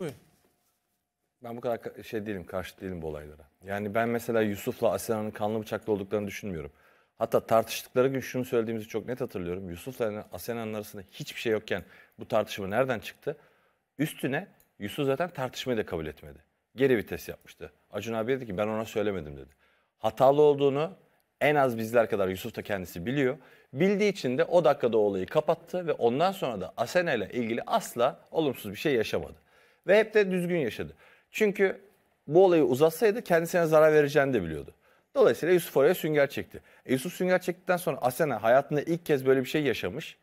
Buyurun. Ben bu kadar şey değilim, karşı değilim bu olaylara. Yani ben mesela Yusuf'la Asena'nın kanlı bıçaklı olduklarını düşünmüyorum. Hatta tartıştıkları gün şunu söylediğimizi çok net hatırlıyorum. Yusuf'la Asena'nın arasında hiçbir şey yokken bu tartışma nereden çıktı? Üstüne Yusuf zaten tartışmayı da kabul etmedi. Geri vites yapmıştı. Acun abi dedi ki ben ona söylemedim dedi. Hatalı olduğunu en az bizler kadar Yusuf da kendisi biliyor. Bildiği için de o dakikada o olayı kapattı ve ondan sonra da Asena ile ilgili asla olumsuz bir şey yaşamadı. Ve hep de düzgün yaşadı. Çünkü bu olayı uzatsaydı kendisine zarar vereceğini de biliyordu. Dolayısıyla Yusuf oraya sünger çekti. E Yusuf sünger çektikten sonra Asena hayatında ilk kez böyle bir şey yaşamış.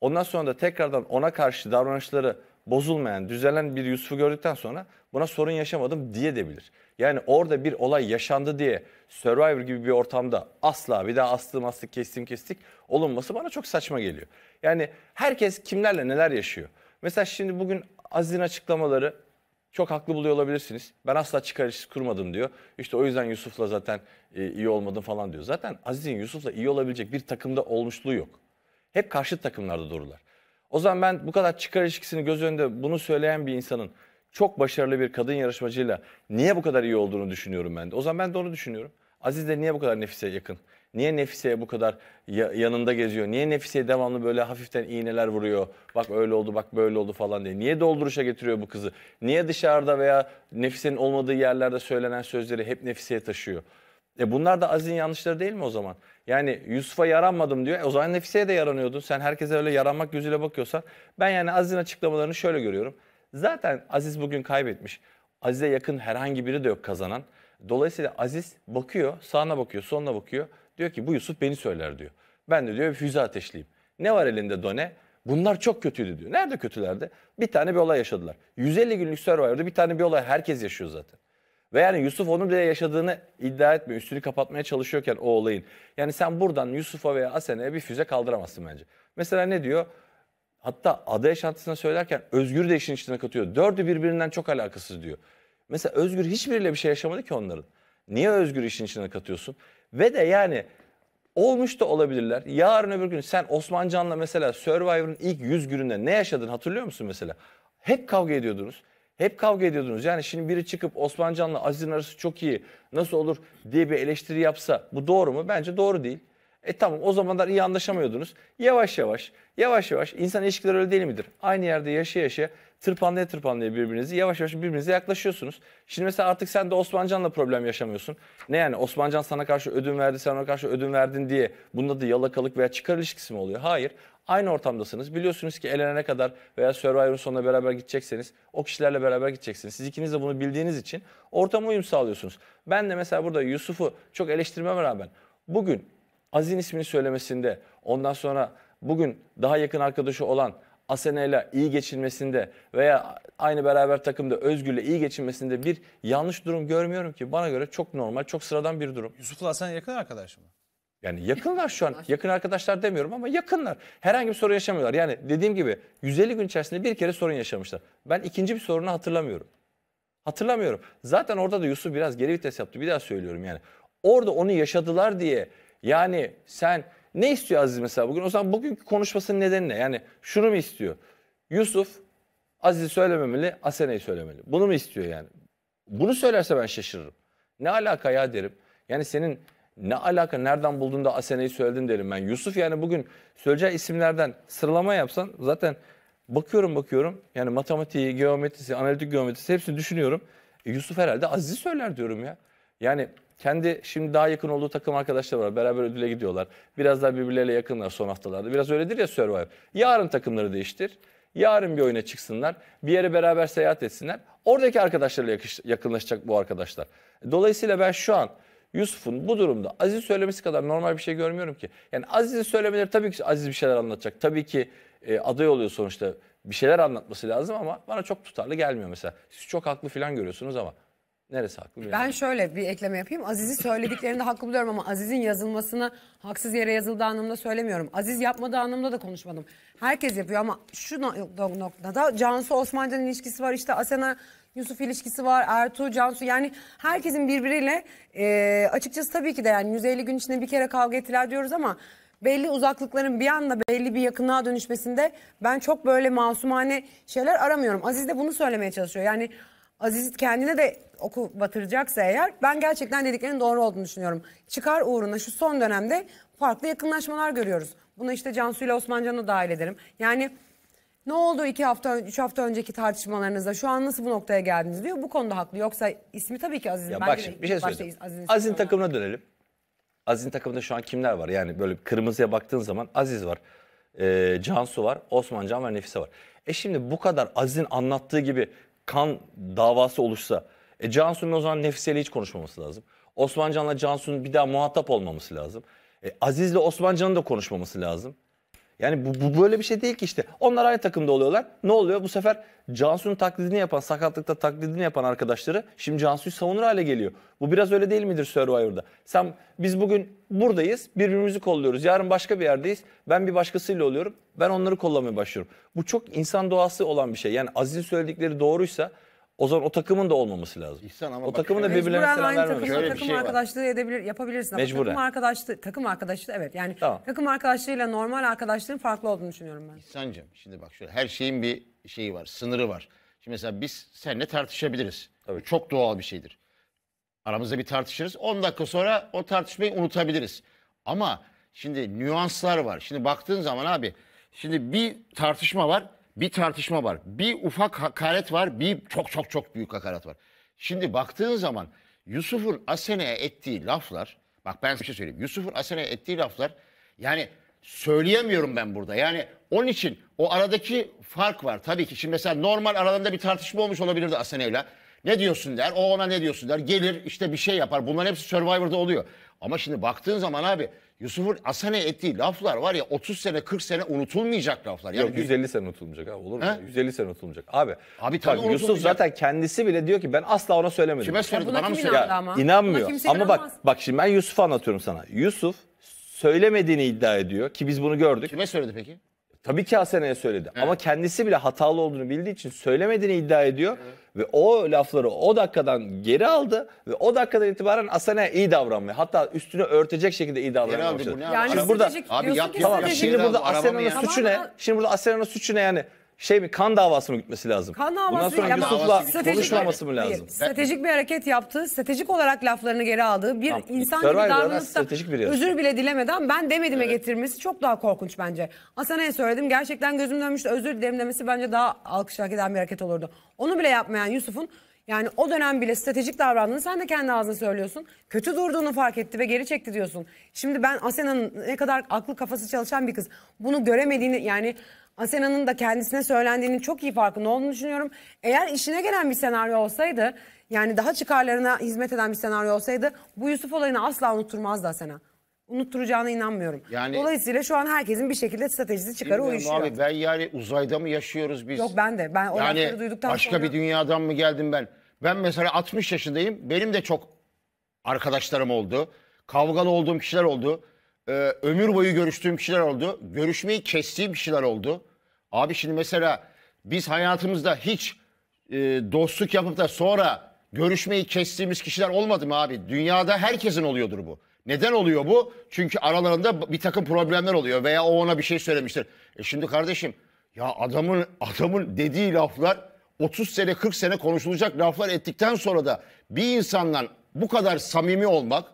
Ondan sonra da tekrardan ona karşı davranışları bozulmayan, düzelen bir Yusuf'u gördükten sonra buna sorun yaşamadım diye de bilir. Yani orada bir olay yaşandı diye Survivor gibi bir ortamda asla bir daha astım astık kestim kestik olunması bana çok saçma geliyor. Yani herkes kimlerle neler yaşıyor. Mesela şimdi bugün Aziz'in açıklamaları çok haklı buluyor olabilirsiniz. Ben asla çıkar ilişkisi kurmadım diyor. İşte o yüzden Yusuf'la zaten e, iyi olmadım falan diyor. Zaten Aziz'in Yusuf'la iyi olabilecek bir takımda olmuşluğu yok. Hep karşı takımlarda dururlar. O zaman ben bu kadar çıkar ilişkisini göz önünde bunu söyleyen bir insanın çok başarılı bir kadın yarışmacıyla niye bu kadar iyi olduğunu düşünüyorum ben de. O zaman ben de onu düşünüyorum. Aziz de niye bu kadar nefise yakın? Niye Nefise'ye bu kadar yanında geziyor? Niye Nefise'ye devamlı böyle hafiften iğneler vuruyor? Bak öyle oldu, bak böyle oldu falan diye. Niye dolduruşa getiriyor bu kızı? Niye dışarıda veya Nefise'nin olmadığı yerlerde söylenen sözleri hep Nefise'ye taşıyor? E bunlar da Aziz'in yanlışları değil mi o zaman? Yani Yusuf'a yaranmadım diyor. E o zaman Nefise'ye de yaranıyordun. Sen herkese öyle yaranmak gözüyle bakıyorsan. Ben yani Aziz'in açıklamalarını şöyle görüyorum. Zaten Aziz bugün kaybetmiş. Aziz'e yakın herhangi biri de yok kazanan. Dolayısıyla Aziz bakıyor, sağına bakıyor, soluna bakıyor. Diyor ki bu Yusuf beni söyler diyor. Ben de diyor bir füze ateşleyeyim. Ne var elinde Done? Bunlar çok kötüydü diyor. Nerede kötülerdi? Bir tane bir olay yaşadılar. 150 günlük Survivor'da bir tane bir olay herkes yaşıyor zaten. Ve yani Yusuf onun bile yaşadığını iddia etmiyor. Üstünü kapatmaya çalışıyorken o olayın. Yani sen buradan Yusuf'a veya Asene'ye bir füze kaldıramazsın bence. Mesela ne diyor? Hatta ada yaşantısına söylerken Özgür de işin içine katıyor. Dördü birbirinden çok alakasız diyor. Mesela Özgür hiçbiriyle bir şey yaşamadı ki onların. Niye Özgür işin içine katıyorsun? Ve de yani olmuş da olabilirler. Yarın öbür gün sen Osmancan'la mesela Survivor'ın ilk 100 gününde ne yaşadın hatırlıyor musun mesela? Hep kavga ediyordunuz. Hep kavga ediyordunuz. Yani şimdi biri çıkıp Osmancan'la Aziz'in arası çok iyi nasıl olur diye bir eleştiri yapsa bu doğru mu? Bence doğru değil. E tamam o zamanlar iyi anlaşamıyordunuz. Yavaş yavaş, yavaş yavaş insan ilişkileri öyle değil midir? Aynı yerde yaşa yaşa tırpanlaya tırpanlaya birbirinizi yavaş yavaş birbirinize yaklaşıyorsunuz. Şimdi mesela artık sen de Osmancan'la problem yaşamıyorsun. Ne yani Osmancan sana karşı ödün verdi, sen ona karşı ödün verdin diye bunda da yalakalık veya çıkar ilişkisi mi oluyor? Hayır. Aynı ortamdasınız. Biliyorsunuz ki elenene kadar veya Survivor'un sonuna beraber gidecekseniz o kişilerle beraber gideceksiniz. Siz ikiniz de bunu bildiğiniz için ortama uyum sağlıyorsunuz. Ben de mesela burada Yusuf'u çok eleştirmeme rağmen bugün Azin ismini söylemesinde, ondan sonra bugün daha yakın arkadaşı olan Asena'yla iyi geçinmesinde veya aynı beraber takımda Özgür'le iyi geçinmesinde bir yanlış durum görmüyorum ki. Bana göre çok normal, çok sıradan bir durum. Yusuf'la Asena yakın arkadaş mı? Yani yakınlar şu an. Yakın arkadaşlar demiyorum ama yakınlar. Herhangi bir sorun yaşamıyorlar. Yani dediğim gibi 150 gün içerisinde bir kere sorun yaşamışlar. Ben ikinci bir sorunu hatırlamıyorum. Hatırlamıyorum. Zaten orada da Yusuf biraz geri vites yaptı. Bir daha söylüyorum yani. Orada onu yaşadılar diye yani sen ne istiyor Aziz mesela bugün? O zaman bugünkü konuşmasının nedeni ne? Yani şunu mu istiyor? Yusuf Aziz'i söylememeli, Aseneyi söylemeli. Bunu mu istiyor yani? Bunu söylerse ben şaşırırım. Ne alaka ya derim. Yani senin ne alaka nereden buldun da Asena'yı söyledin derim ben. Yusuf yani bugün söyleyeceği isimlerden sıralama yapsan zaten bakıyorum bakıyorum. Yani matematiği, geometrisi, analitik geometrisi hepsini düşünüyorum. E, Yusuf herhalde Aziz'i söyler diyorum ya. Yani kendi şimdi daha yakın olduğu takım arkadaşları var. Beraber ödüle gidiyorlar. Biraz daha birbirleriyle yakınlar son haftalarda. Biraz öyledir ya Survivor. Yarın takımları değiştir. Yarın bir oyuna çıksınlar. Bir yere beraber seyahat etsinler. Oradaki arkadaşlarıyla yakınlaşacak bu arkadaşlar. Dolayısıyla ben şu an Yusuf'un bu durumda Aziz söylemesi kadar normal bir şey görmüyorum ki. Yani Aziz'in söylemeleri tabii ki Aziz bir şeyler anlatacak. Tabii ki e, aday oluyor sonuçta. Bir şeyler anlatması lazım ama bana çok tutarlı gelmiyor mesela. Siz çok haklı falan görüyorsunuz ama Neresi haklı bilmiyorum. Ben şöyle bir ekleme yapayım. Aziz'i söylediklerinde haklı buluyorum ama Aziz'in yazılmasını haksız yere yazıldığı anlamda söylemiyorum. Aziz yapmadığı anlamda da konuşmadım. Herkes yapıyor ama şu noktada Cansu Osmancan ilişkisi var işte Asena Yusuf ilişkisi var, Ertuğ, Cansu yani herkesin birbiriyle e, açıkçası tabii ki de yani 150 gün içinde bir kere kavga ettiler diyoruz ama belli uzaklıkların bir anda belli bir yakınlığa dönüşmesinde ben çok böyle masumane şeyler aramıyorum. Aziz de bunu söylemeye çalışıyor. Yani Aziz kendine de oku batıracaksa eğer ben gerçekten dediklerinin doğru olduğunu düşünüyorum. Çıkar uğruna şu son dönemde farklı yakınlaşmalar görüyoruz. Buna işte Cansu ile Osmancan'ı dahil ederim. Yani ne oldu iki hafta, üç hafta önceki tartışmalarınızda? Şu an nasıl bu noktaya geldiniz diyor. Bu konuda haklı. Yoksa ismi tabii ki Aziz'in. Ya bak şimdi bir şey söyleyeceğim. Aziz'in Aziz takımına dönelim. Aziz'in takımında şu an kimler var? Yani böyle kırmızıya baktığın zaman Aziz var. E, Cansu var. Osman Can var. Nefise var. E şimdi bu kadar Aziz'in anlattığı gibi kan davası oluşsa e Cansu'nun o zaman Nefise hiç konuşmaması lazım. Osmancanla Cansu'nun bir daha muhatap olmaması lazım. E, Aziz'le Osmancan'ın da konuşmaması lazım. Yani bu, bu böyle bir şey değil ki işte. Onlar aynı takımda oluyorlar. Ne oluyor? Bu sefer Cansu'nun taklidini yapan, sakatlıkta taklidini yapan arkadaşları şimdi Cansu'yu savunur hale geliyor. Bu biraz öyle değil midir Survivor'da? Sen biz bugün buradayız, birbirimizi kolluyoruz. Yarın başka bir yerdeyiz. Ben bir başkasıyla oluyorum. Ben onları kollamaya başlıyorum. Bu çok insan doğası olan bir şey. Yani Aziz'in söyledikleri doğruysa o zaman o takımın da olmaması lazım. İhsan ama o takımın da birbirlerine selam aynı vermemiş. takımla Şöyle bir takım şey var. arkadaşlığı edebilir, yapabilirsin ama Mecburen. takım arkadaşlığı, takım arkadaşlığı evet yani Tamam. takım arkadaşlığıyla normal arkadaşlığın farklı olduğunu düşünüyorum ben. İhsan'cığım şimdi bak şöyle her şeyin bir şeyi var, sınırı var. Şimdi mesela biz seninle tartışabiliriz. Bu çok doğal bir şeydir. Aramızda bir tartışırız. 10 dakika sonra o tartışmayı unutabiliriz. Ama şimdi nüanslar var. Şimdi baktığın zaman abi şimdi bir tartışma var bir tartışma var. Bir ufak hakaret var, bir çok çok çok büyük hakaret var. Şimdi baktığın zaman Yusuf'un Asene'ye ettiği laflar, bak ben bir şey söyleyeyim. Yusuf'un Asene'ye ettiği laflar yani söyleyemiyorum ben burada. Yani onun için o aradaki fark var. Tabii ki şimdi mesela normal aralarında bir tartışma olmuş olabilirdi Asene'yle. Ne diyorsun der. O ona ne diyorsun der. Gelir işte bir şey yapar. Bunların hepsi Survivor'da oluyor. Ama şimdi baktığın zaman abi Yusuf'un asane ettiği laflar var ya 30 sene 40 sene unutulmayacak laflar. Yani Yok 150 sene unutulmayacak abi olur mu? He? 150 sene unutulmayacak. Abi, abi tabii Yusuf zaten kendisi bile diyor ki ben asla ona söylemedim. Kime söyledi bana mı söyledi? Ama. İnanmıyor. Ama bak bak şimdi ben Yusuf'u anlatıyorum sana. Yusuf söylemediğini iddia ediyor ki biz bunu gördük. Kime söyledi peki? Tabii ki Asena'ya söyledi. Evet. Ama kendisi bile hatalı olduğunu bildiği için söylemediğini iddia ediyor. Evet. Ve o lafları o dakikadan geri aldı ve o dakikadan itibaren Asane iyi davranmaya hatta üstünü örtecek şekilde iyi davranmaya Yani şimdi burada abi yap, tamam, şimdi burada Asena'nın suçu ne? Şimdi burada Asena'nın suçu ne yani? şey mi kan davası mı gitmesi lazım? Kan davası Bundan sonra ama Yusuf'la stratejik- konuşmaması mı Hayır, lazım? stratejik bir hareket yaptı. Stratejik olarak laflarını geri aldı. Bir Tamam, insan gibi Survivor'a davranıp stratejik bir da yarışma. özür bile dilemeden ben demedime getirmesi çok daha korkunç bence. Asana'ya söyledim gerçekten gözüm dönmüştü özür dilerim demesi bence daha alkış hak eden bir hareket olurdu. Onu bile yapmayan Yusuf'un yani o dönem bile stratejik davrandığını sen de kendi ağzına söylüyorsun. Kötü durduğunu fark etti ve geri çekti diyorsun. Şimdi ben Asena'nın ne kadar aklı kafası çalışan bir kız. Bunu göremediğini yani Asena'nın da kendisine söylendiğini çok iyi farkında olduğunu düşünüyorum. Eğer işine gelen bir senaryo olsaydı yani daha çıkarlarına hizmet eden bir senaryo olsaydı bu Yusuf olayını asla unutturmazdı Asena unutturacağına inanmıyorum. Yani- Dolayısıyla şu an herkesin bir şekilde stratejisi çıkarı Bilmiyorum uyuşuyor. abi ben yani uzayda mı yaşıyoruz biz? Yok ben de. Ben o lafları Yani duyduktan başka sonra... bir dünyadan mı geldim ben? Ben mesela 60 yaşındayım. Benim de çok arkadaşlarım oldu. Kavgalı olduğum kişiler oldu. Ee, ömür boyu görüştüğüm kişiler oldu. Görüşmeyi kestiğim kişiler oldu. Abi şimdi mesela biz hayatımızda hiç e, dostluk yapıp da sonra görüşmeyi kestiğimiz kişiler olmadı mı abi? Dünyada herkesin oluyordur bu. Neden oluyor bu? Çünkü aralarında bir takım problemler oluyor veya o ona bir şey söylemiştir. E şimdi kardeşim ya adamın adamın dediği laflar 30 sene 40 sene konuşulacak laflar ettikten sonra da bir insandan bu kadar samimi olmak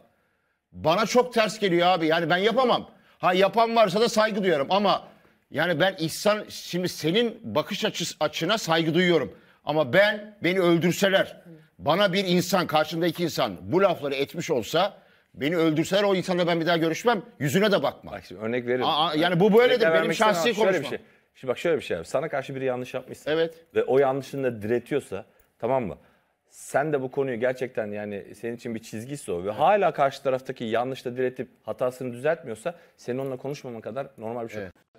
bana çok ters geliyor abi. Yani ben yapamam. Ha yapan varsa da saygı duyarım ama yani ben insan şimdi senin bakış açısı, açına saygı duyuyorum. Ama ben beni öldürseler bana bir insan karşımda insan bu lafları etmiş olsa Beni öldürseler o insanla ben bir daha görüşmem. Yüzüne de bakma. Bak şimdi örnek veririm. Aa, yani bu böyledir. Benim şahsi konuşmam. Bir şey. Şimdi bak şöyle bir şey Sana karşı biri yanlış yapmışsa evet. ve o yanlışını da diretiyorsa tamam mı? Sen de bu konuyu gerçekten yani senin için bir çizgisi o ve evet. hala karşı taraftaki yanlışla diretip hatasını düzeltmiyorsa senin onunla konuşmaman kadar normal bir şey. Evet.